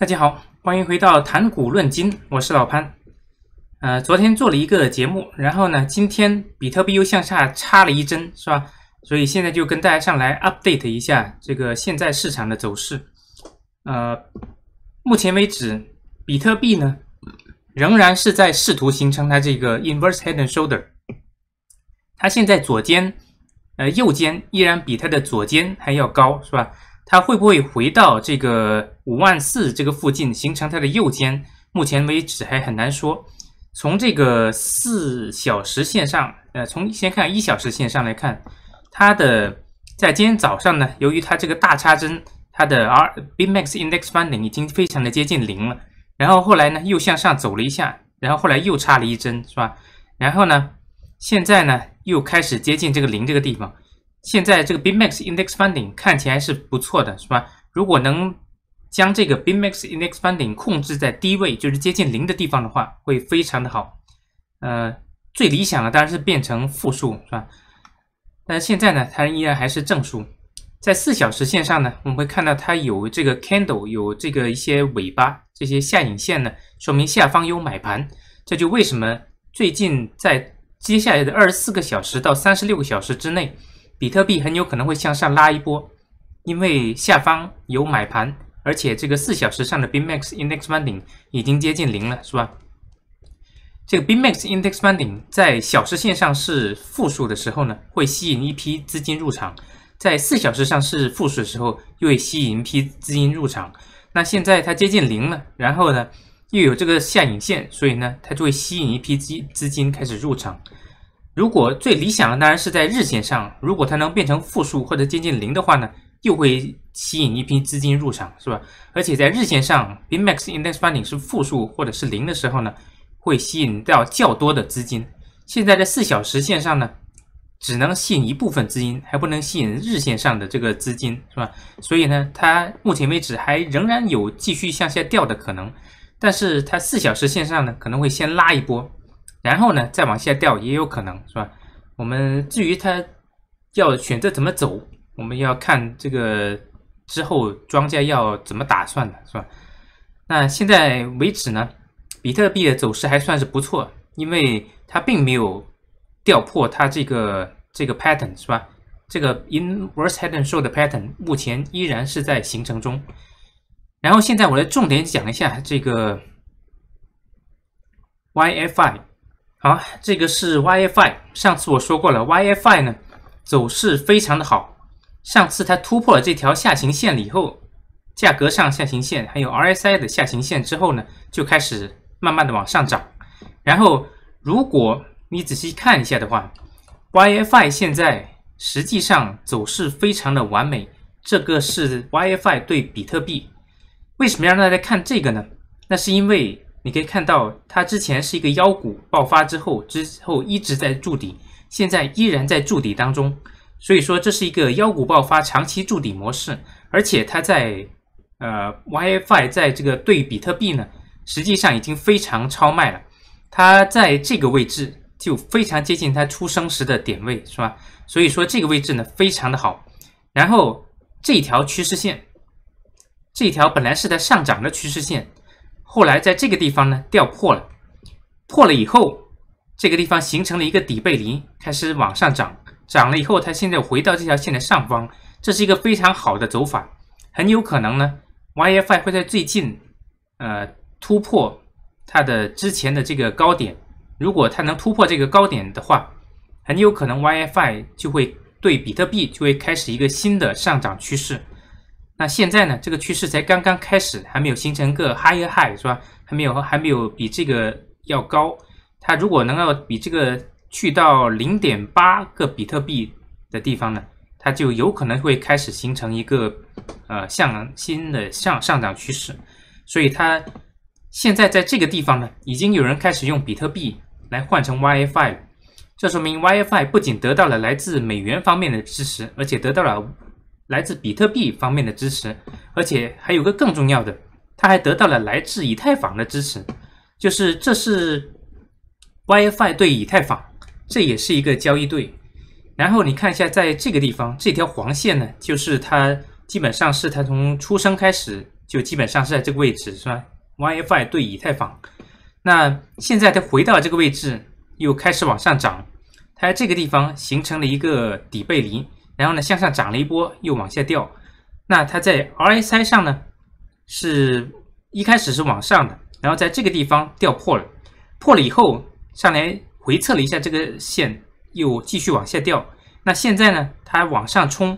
大家好，欢迎回到谈股论金，我是老潘。呃，昨天做了一个节目，然后呢，今天比特币又向下插了一针，是吧？所以现在就跟大家上来 update 一下这个现在市场的走势。呃，目前为止，比特币呢仍然是在试图形成它这个 inverse head and shoulder。它现在左肩呃右肩依然比它的左肩还要高，是吧？它会不会回到这个？五万四这个附近形成它的右肩，目前为止还很难说。从这个四小时线上，呃，从先看一小时线上来看，它的在今天早上呢，由于它这个大插针，它的 R B Max Index Funding 已经非常的接近零了。然后后来呢，又向上走了一下，然后后来又插了一针，是吧？然后呢，现在呢又开始接近这个零这个地方。现在这个 B Max Index Funding 看起来是不错的，是吧？如果能。将这个 BMax Index Funding 控制在低位，就是接近零的地方的话，会非常的好。呃，最理想的当然是变成负数，是吧？但是现在呢，它依然还是正数。在四小时线上呢，我们会看到它有这个 candle，有这个一些尾巴，这些下影线呢，说明下方有买盘。这就为什么最近在接下来的二十四个小时到三十六个小时之内，比特币很有可能会向上拉一波，因为下方有买盘。而且这个四小时上的 b m a x Index Funding 已经接近零了，是吧？这个 b m a x Index Funding 在小时线上是负数的时候呢，会吸引一批资金入场；在四小时上是负数的时候，又会吸引一批资金入场。那现在它接近零了，然后呢又有这个下影线，所以呢它就会吸引一批资资金开始入场。如果最理想的当然是在日线上，如果它能变成负数或者接近零的话呢？又会吸引一批资金入场，是吧？而且在日线上，BMAX Index Funding 是负数或者是零的时候呢，会吸引到较多的资金。现在在四小时线上呢，只能吸引一部分资金，还不能吸引日线上的这个资金，是吧？所以呢，它目前为止还仍然有继续向下掉的可能，但是它四小时线上呢，可能会先拉一波，然后呢再往下掉也有可能，是吧？我们至于它要选择怎么走。我们要看这个之后庄家要怎么打算的，是吧？那现在为止呢，比特币的走势还算是不错，因为它并没有掉破它这个这个 pattern，是吧？这个 inverse head and shoulder pattern 目前依然是在形成中。然后现在我来重点讲一下这个 YFI，好，这个是 YFI。上次我说过了，YFI 呢走势非常的好。上次它突破了这条下行线以后，价格上、下行线还有 RSI 的下行线之后呢，就开始慢慢的往上涨。然后，如果你仔细看一下的话，YFI 现在实际上走势非常的完美。这个是 YFI 对比特币。为什么要让大家看这个呢？那是因为你可以看到，它之前是一个妖股爆发之后，之后一直在筑底，现在依然在筑底当中。所以说这是一个妖股爆发、长期筑底模式，而且它在呃 w i F I 在这个对比特币呢，实际上已经非常超卖了。它在这个位置就非常接近它出生时的点位，是吧？所以说这个位置呢非常的好。然后这条趋势线，这条本来是在上涨的趋势线，后来在这个地方呢掉破了，破了以后，这个地方形成了一个底背离，开始往上涨。涨了以后，它现在回到这条线的上方，这是一个非常好的走法，很有可能呢，YFI 会在最近，呃，突破它的之前的这个高点。如果它能突破这个高点的话，很有可能 YFI 就会对比特币就会开始一个新的上涨趋势。那现在呢，这个趋势才刚刚开始，还没有形成个 high high 是吧？还没有还没有比这个要高，它如果能够比这个。去到零点八个比特币的地方呢，它就有可能会开始形成一个呃向新的向上涨趋势，所以它现在在这个地方呢，已经有人开始用比特币来换成 WiFi，这说明 WiFi 不仅得到了来自美元方面的支持，而且得到了来自比特币方面的支持，而且还有个更重要的，它还得到了来自以太坊的支持，就是这是 WiFi 对以太坊。这也是一个交易对，然后你看一下，在这个地方，这条黄线呢，就是它基本上是它从出生开始就基本上是在这个位置，是吧？YFI 对以太坊，那现在它回到这个位置，又开始往上涨，它这个地方形成了一个底背离，然后呢，向上涨了一波，又往下掉，那它在 RSI 上呢，是一开始是往上的，然后在这个地方掉破了，破了以后上来。回测了一下，这个线又继续往下掉。那现在呢，它往上冲，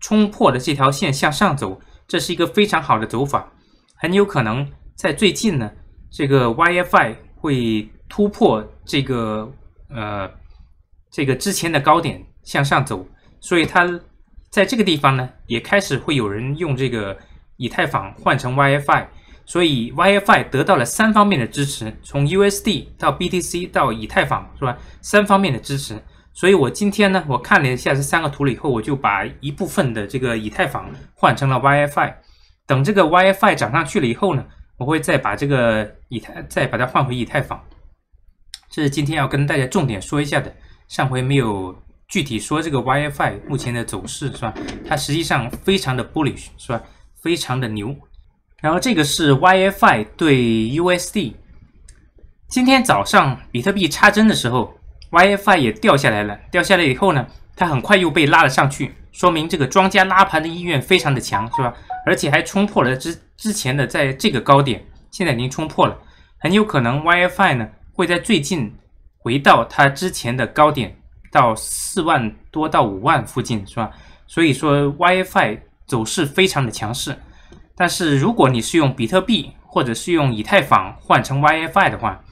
冲破了这条线，向上走，这是一个非常好的走法，很有可能在最近呢，这个 YFI 会突破这个呃这个之前的高点向上走。所以它在这个地方呢，也开始会有人用这个以太坊换成 YFI。所以 YFI 得到了三方面的支持，从 USD 到 BTC 到以太坊，是吧？三方面的支持。所以，我今天呢，我看了一下这三个图了以后，我就把一部分的这个以太坊换成了 YFI。等这个 YFI 涨上去了以后呢，我会再把这个以太再把它换回以太坊。这是今天要跟大家重点说一下的。上回没有具体说这个 YFI 目前的走势，是吧？它实际上非常的 bullish，是吧？非常的牛。然后这个是 YFI 对 USD，今天早上比特币插针的时候，YFI 也掉下来了。掉下来以后呢，它很快又被拉了上去，说明这个庄家拉盘的意愿非常的强，是吧？而且还冲破了之之前的在这个高点，现在已经冲破了，很有可能 YFI 呢会在最近回到它之前的高点到四万多到五万附近，是吧？所以说 YFI 走势非常的强势。但是如果你是用比特币或者是用以太坊换成 YFI 的话，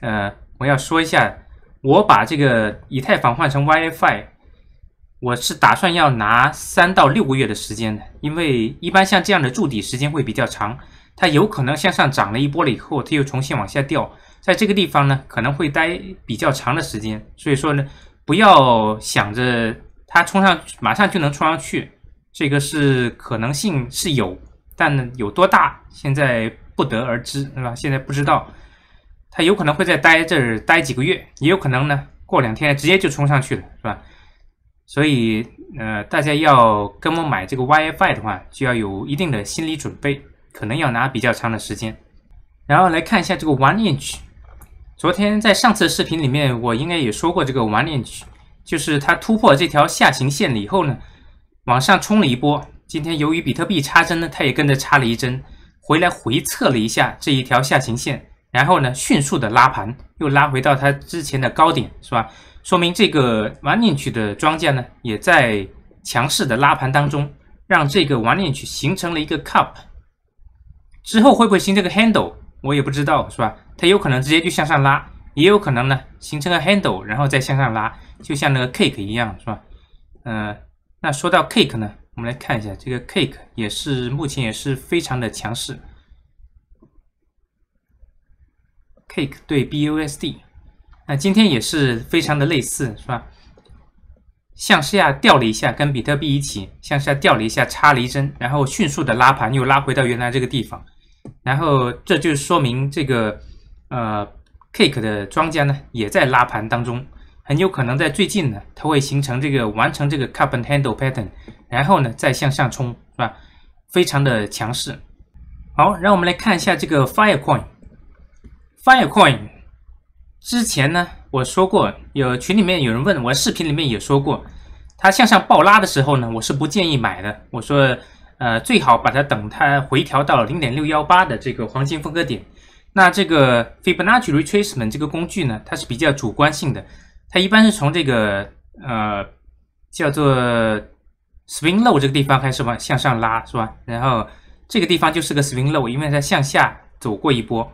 呃，我要说一下，我把这个以太坊换成 YFI，我是打算要拿三到六个月的时间的，因为一般像这样的筑底时间会比较长，它有可能向上涨了一波了以后，它又重新往下掉，在这个地方呢可能会待比较长的时间，所以说呢，不要想着它冲上马上就能冲上去，这个是可能性是有。但有多大现在不得而知，对吧？现在不知道，他有可能会在待这儿待几个月，也有可能呢，过两天直接就冲上去了，是吧？所以呃，大家要跟我买这个 w i f i 的话，就要有一定的心理准备，可能要拿比较长的时间。然后来看一下这个 OneInch，昨天在上次视频里面，我应该也说过这个 OneInch。就是它突破这条下行线了以后呢，往上冲了一波。今天由于比特币插针呢，它也跟着插了一针，回来回测了一下这一条下行线，然后呢迅速的拉盘，又拉回到它之前的高点，是吧？说明这个玩进去的庄家呢也在强势的拉盘当中，让这个玩进去形成了一个 cup，之后会不会形成个 handle，我也不知道，是吧？它有可能直接就向上拉，也有可能呢形成个 handle，然后再向上拉，就像那个 cake 一样，是吧？嗯，那说到 cake 呢？我们来看一下，这个 Cake 也是目前也是非常的强势。Cake 对 BUSD，那今天也是非常的类似，是吧？向下掉了一下，跟比特币一起向下掉了一下，插了一针，然后迅速的拉盘，又拉回到原来这个地方。然后这就说明这个呃 Cake 的庄家呢，也在拉盘当中。很有可能在最近呢，它会形成这个完成这个 cup and handle pattern，然后呢再向上冲，是吧？非常的强势。好，让我们来看一下这个 Firecoin。Firecoin，之前呢我说过，有群里面有人问，我视频里面也说过，它向上爆拉的时候呢，我是不建议买的。我说，呃，最好把它等它回调到零点六幺八的这个黄金分割点。那这个 Fibonacci retracement 这个工具呢，它是比较主观性的。它一般是从这个呃叫做 swing low 这个地方开始往向上拉，是吧？然后这个地方就是个 swing low，因为它向下走过一波，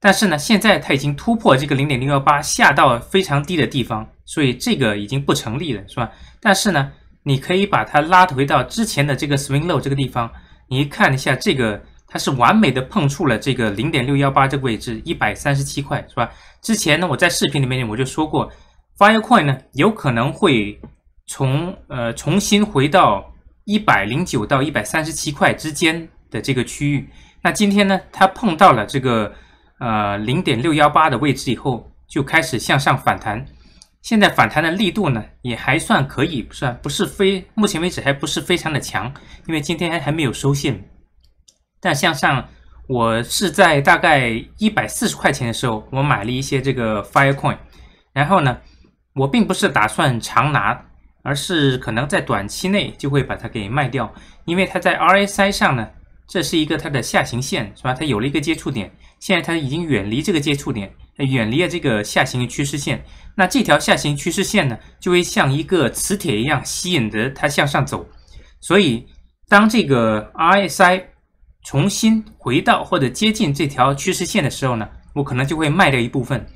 但是呢，现在它已经突破这个零点六幺八下到非常低的地方，所以这个已经不成立了，是吧？但是呢，你可以把它拉回到之前的这个 swing low 这个地方，你看一下这个它是完美的碰触了这个零点六幺八这个位置，一百三十七块，是吧？之前呢，我在视频里面我就说过。Firecoin 呢，有可能会从呃重新回到一百零九到一百三十七块之间的这个区域。那今天呢，它碰到了这个呃零点六幺八的位置以后，就开始向上反弹。现在反弹的力度呢，也还算可以，算不是非目前为止还不是非常的强，因为今天还没有收线。但向上，我是在大概一百四十块钱的时候，我买了一些这个 Firecoin，然后呢。我并不是打算长拿，而是可能在短期内就会把它给卖掉，因为它在 RSI 上呢，这是一个它的下行线，是吧？它有了一个接触点，现在它已经远离这个接触点，远离了这个下行趋势线。那这条下行趋势线呢，就会像一个磁铁一样吸引着它向上走。所以，当这个 RSI 重新回到或者接近这条趋势线的时候呢，我可能就会卖掉一部分。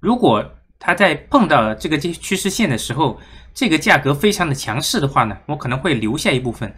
如果它在碰到这个这趋势线的时候，这个价格非常的强势的话呢，我可能会留下一部分；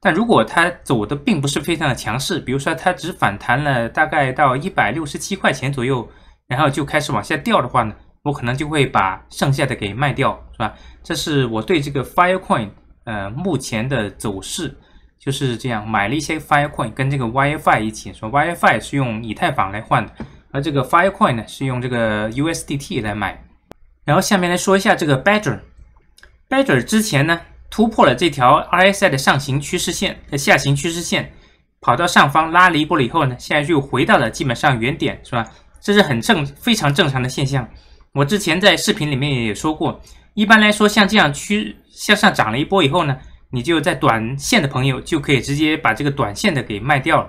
但如果它走的并不是非常的强势，比如说它只反弹了大概到一百六十七块钱左右，然后就开始往下掉的话呢，我可能就会把剩下的给卖掉，是吧？这是我对这个 FireCoin 呃目前的走势就是这样。买了一些 FireCoin，跟这个 w i f i 一起，说 w i f i 是用以太坊来换的，而这个 FireCoin 呢是用这个 USDT 来买。然后下面来说一下这个 b b e d r bedroom，bedroom 之前呢突破了这条 RSI 的上行趋势线和下行趋势线，跑到上方拉了一波了以后呢，现在又回到了基本上原点，是吧？这是很正非常正常的现象。我之前在视频里面也说过，一般来说像这样趋向上涨了一波以后呢，你就在短线的朋友就可以直接把这个短线的给卖掉了。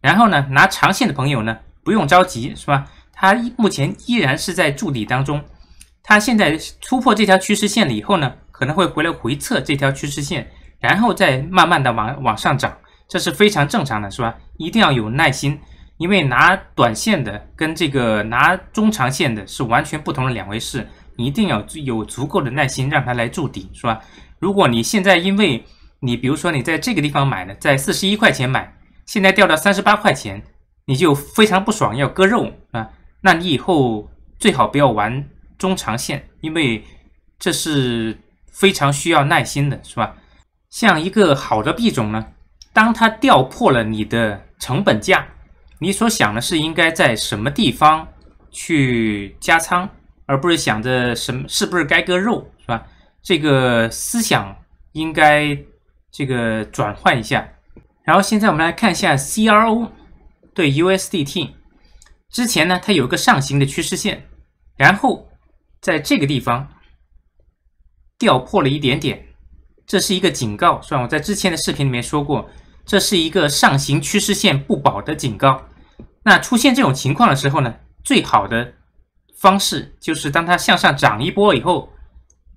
然后呢，拿长线的朋友呢不用着急，是吧？它目前依然是在筑底当中。它现在突破这条趋势线了以后呢，可能会回来回测这条趋势线，然后再慢慢的往往上涨，这是非常正常的，是吧？一定要有耐心，因为拿短线的跟这个拿中长线的是完全不同的两回事，你一定要有足够的耐心让它来筑底，是吧？如果你现在因为你比如说你在这个地方买的，在四十一块钱买，现在掉到三十八块钱，你就非常不爽要割肉啊，那你以后最好不要玩。中长线，因为这是非常需要耐心的，是吧？像一个好的币种呢，当它掉破了你的成本价，你所想的是应该在什么地方去加仓，而不是想着什么是不是该割肉，是吧？这个思想应该这个转换一下。然后现在我们来看一下 C R O 对 U S D T，之前呢它有个上行的趋势线，然后。在这个地方掉破了一点点，这是一个警告，是吧？我在之前的视频里面说过，这是一个上行趋势线不保的警告。那出现这种情况的时候呢，最好的方式就是当它向上涨一波以后，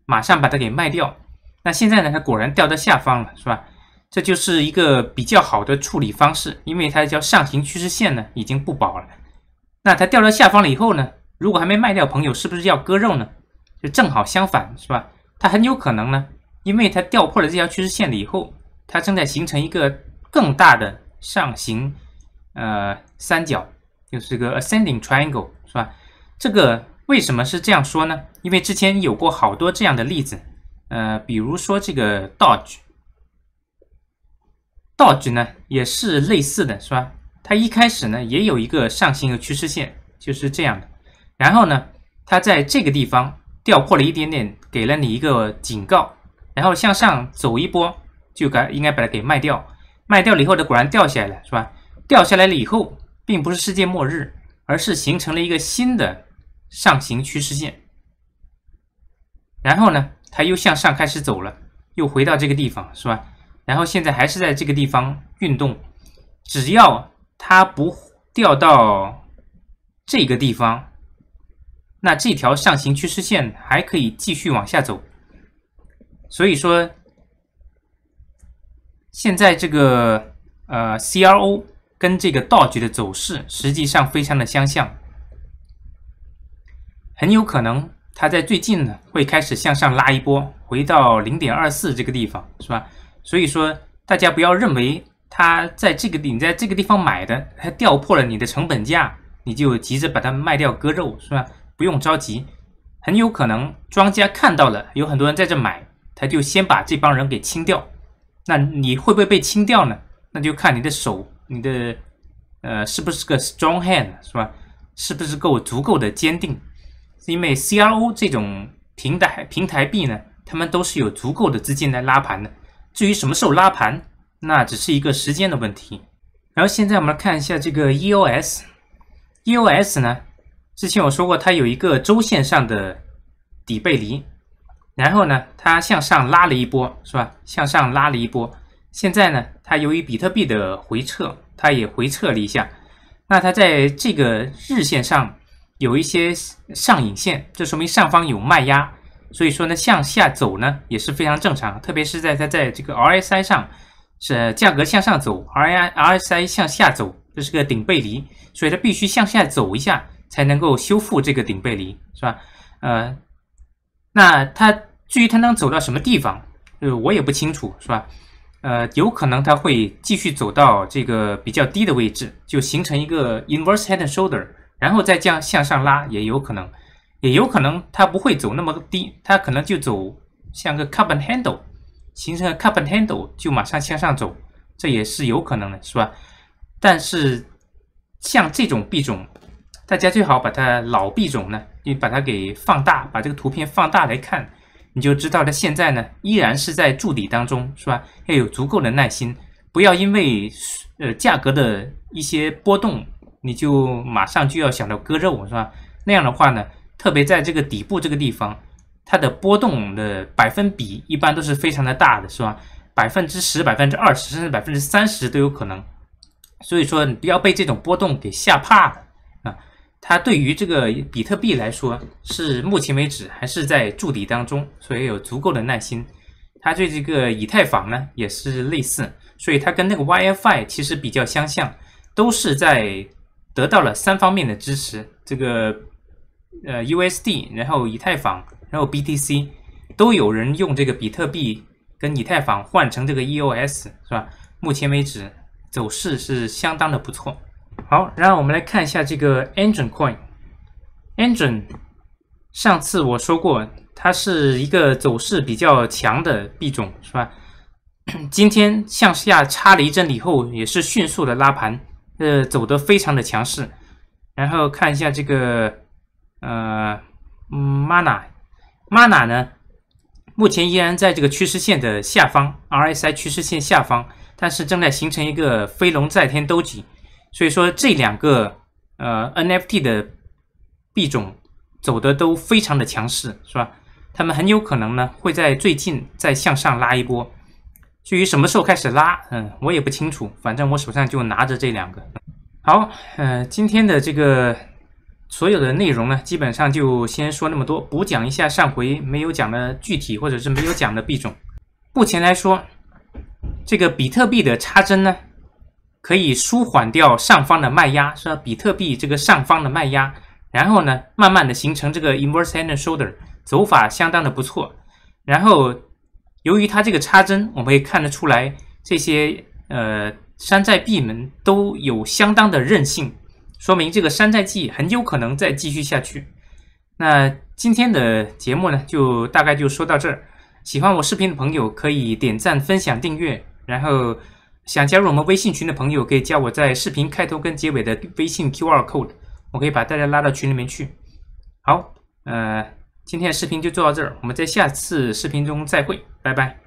马上把它给卖掉。那现在呢，它果然掉到下方了，是吧？这就是一个比较好的处理方式，因为它叫上行趋势线呢已经不保了。那它掉到下方了以后呢？如果还没卖掉，朋友是不是要割肉呢？就正好相反，是吧？它很有可能呢，因为它掉破了这条趋势线了以后，它正在形成一个更大的上行，呃，三角，就是个 ascending triangle，是吧？这个为什么是这样说呢？因为之前有过好多这样的例子，呃，比如说这个 Dodge，Dodge 呢也是类似的，是吧？它一开始呢也有一个上行的趋势线，就是这样的。然后呢，它在这个地方掉破了一点点，给了你一个警告。然后向上走一波，就该应该把它给卖掉。卖掉了以后呢，果然掉下来了，是吧？掉下来了以后，并不是世界末日，而是形成了一个新的上行趋势线。然后呢，它又向上开始走了，又回到这个地方，是吧？然后现在还是在这个地方运动，只要它不掉到这个地方。那这条上行趋势线还可以继续往下走，所以说现在这个呃 CRO 跟这个道具的走势实际上非常的相像，很有可能它在最近呢会开始向上拉一波，回到零点二四这个地方是吧？所以说大家不要认为它在这个你在这个地方买的，它掉破了你的成本价，你就急着把它卖掉割肉是吧？不用着急，很有可能庄家看到了，有很多人在这买，他就先把这帮人给清掉。那你会不会被清掉呢？那就看你的手，你的呃是不是个 strong hand，是吧？是不是够足够的坚定？因为 C R O 这种平台平台币呢，他们都是有足够的资金来拉盘的。至于什么时候拉盘，那只是一个时间的问题。然后现在我们来看一下这个 E O S，E O S 呢？之前我说过，它有一个周线上的底背离，然后呢，它向上拉了一波，是吧？向上拉了一波，现在呢，它由于比特币的回撤，它也回撤了一下。那它在这个日线上有一些上影线，这说明上方有卖压，所以说呢，向下走呢也是非常正常。特别是在它在这个 RSI 上是价格向上走，R I RSI 向下走，这是个顶背离，所以它必须向下走一下。才能够修复这个顶背离，是吧？呃，那它至于它能走到什么地方，呃，我也不清楚，是吧？呃，有可能它会继续走到这个比较低的位置，就形成一个 inverse head and shoulder，然后再样向上拉，也有可能，也有可能它不会走那么低，它可能就走像个 cup and handle，形成了 cup and handle，就马上向上走，这也是有可能的，是吧？但是像这种币种，大家最好把它老币种呢，你把它给放大，把这个图片放大来看，你就知道它现在呢依然是在筑底当中，是吧？要有足够的耐心，不要因为呃价格的一些波动，你就马上就要想到割肉，是吧？那样的话呢，特别在这个底部这个地方，它的波动的百分比一般都是非常的大的是吧？百分之十、百分之二十，甚至百分之三十都有可能，所以说你不要被这种波动给吓怕了。它对于这个比特币来说，是目前为止还是在筑底当中，所以有足够的耐心。它对这个以太坊呢也是类似，所以它跟那个 YFI 其实比较相像，都是在得到了三方面的支持，这个呃 USD，然后以太坊，然后 BTC 都有人用这个比特币跟以太坊换成这个 EOS，是吧？目前为止走势是相当的不错。好，然后我们来看一下这个 Engine Coin。Engine，上次我说过，它是一个走势比较强的币种，是吧？今天向下插了一针以后，也是迅速的拉盘，呃，走得非常的强势。然后看一下这个呃 Mana，Mana 呢，目前依然在这个趋势线的下方，RSI 趋势线下方，但是正在形成一个飞龙在天兜底。所以说这两个呃 NFT 的币种走的都非常的强势，是吧？他们很有可能呢会在最近再向上拉一波。至于什么时候开始拉，嗯，我也不清楚。反正我手上就拿着这两个。好，嗯，今天的这个所有的内容呢，基本上就先说那么多，补讲一下上回没有讲的具体或者是没有讲的币种。目前来说，这个比特币的插针呢。可以舒缓掉上方的卖压，是吧？比特币这个上方的卖压，然后呢，慢慢的形成这个 inverse head and shoulder 走法相当的不错。然后，由于它这个插针，我们也看得出来，这些呃山寨币们都有相当的韧性，说明这个山寨季很有可能再继续下去。那今天的节目呢，就大概就说到这儿。喜欢我视频的朋友可以点赞、分享、订阅，然后。想加入我们微信群的朋友，可以加我在视频开头跟结尾的微信 Q R code，我可以把大家拉到群里面去。好，呃，今天的视频就做到这儿，我们在下次视频中再会，拜拜。